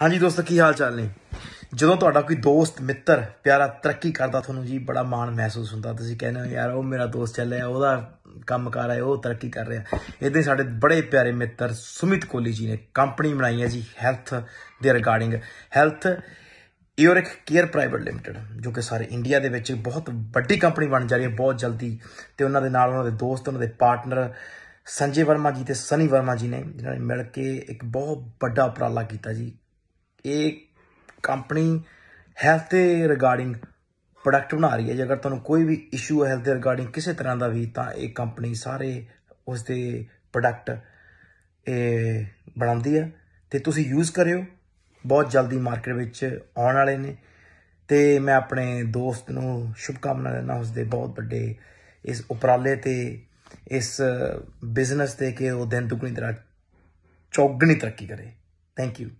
ਹਾਂਜੀ ਦੋਸਤੋ ਕੀ ਹਾਲ ਚਾਲ ਨੇ ਜਦੋਂ ਤੁਹਾਡਾ ਕੋਈ ਦੋਸਤ ਮਿੱਤਰ ਪਿਆਰਾ ਤਰੱਕੀ ਕਰਦਾ ਤੁਹਾਨੂੰ ਜੀ ਬੜਾ ਮਾਣ ਮਹਿਸੂਸ ਹੁੰਦਾ ਤੁਸੀਂ ਕਹਿੰਦੇ ਹੋ ਯਾਰ ਉਹ ਮੇਰਾ ਦੋਸਤ ਆ ਉਹਦਾ ਕੰਮ ਕਰ ਰਿਹਾ ਉਹ ਤਰੱਕੀ ਕਰ ਰਿਹਾ ਇਦਾਂ ਸਾਡੇ ਬੜੇ ਪਿਆਰੇ ਮਿੱਤਰ ਸੁਮਿਤ ਕੋਲੀ ਜੀ ਨੇ ਕੰਪਨੀ ਬਣਾਈ ਹੈ ਜੀ ਹੈਲਥ ਦੇ ਰਿਗਾਰਡਿੰਗ ਹੈਲਥ ਇਓਰਿਕ ਕੇਅਰ ਪ੍ਰਾਈਵੇਟ ਲਿਮਟਿਡ ਜੋ ਕਿ ਸਾਰੇ ਇੰਡੀਆ ਦੇ ਵਿੱਚ ਬਹੁਤ ਵੱਡੀ ਕੰਪਨੀ ਬਣ ਜਾ ਰਹੀ ਹੈ ਬਹੁਤ ਜਲਦੀ ਤੇ ਉਹਨਾਂ ਦੇ ਨਾਲ ਉਹਨਾਂ ਦੇ ਦੋਸਤ ਉਹਨਾਂ ਦੇ ਪਾਰਟਨਰ ਸੰਜੀਵ ਵਰਮਾ ਜੀ ਤੇ ਸਨੀ ਵਰਮਾ ਜੀ ਨੇ ਜਿਨ੍ਹਾਂ ਨੇ ਮਿਲ ਕੇ ਇੱਕ ਬਹੁਤ ਵੱਡਾ ਉਪਰਾਲਾ ਕੀਤਾ ਜੀ ਇਹ ਕੰਪਨੀ ਹੈਲਥ ਦੇ ਰਿਗਾਰਡਿੰਗ ਪ੍ਰੋਡਕਟ ਬਣਾ ਰਹੀ ਹੈ ਜੇਕਰ ਤੁਹਾਨੂੰ ਕੋਈ ਵੀ ਇਸ਼ੂ ਹੈ ਹੈਲਥ ਦੇ ਰਿਗਾਰਡਿੰਗ ਕਿਸੇ ਤਰ੍ਹਾਂ ਦਾ ਵੀ ਤਾਂ ਇਹ ਕੰਪਨੀ ਸਾਰੇ ਉਸ ਦੇ ਪ੍ਰੋਡਕਟ ਇਹ ਬਣਾਉਂਦੀ ਹੈ ਤੇ ਤੁਸੀਂ ਯੂਜ਼ ਕਰਿਓ ਬਹੁਤ ਜਲਦੀ ਮਾਰਕੀਟ ਵਿੱਚ ਆਉਣ ਵਾਲੇ ਨੇ ਤੇ ਮੈਂ ਆਪਣੇ ਦੋਸਤ ਨੂੰ ਸ਼ੁਭਕਾਮਨਾ ਦਿੰਦਾ ਉਸ ਦੇ ਬਹੁਤ ਵੱਡੇ ਇਸ ਉਪਰਾਲੇ ਤੇ ਇਸ ਬਿਜ਼ਨਸ ਤੇ ਕਿ ਉਹ ਦਿਨ ਦੁਗਣੀ ਤਰ੍ਹਾਂ ਚੌਗਣੀ ਤਰੱਕੀ ਕਰੇ ਥੈਂਕ ਯੂ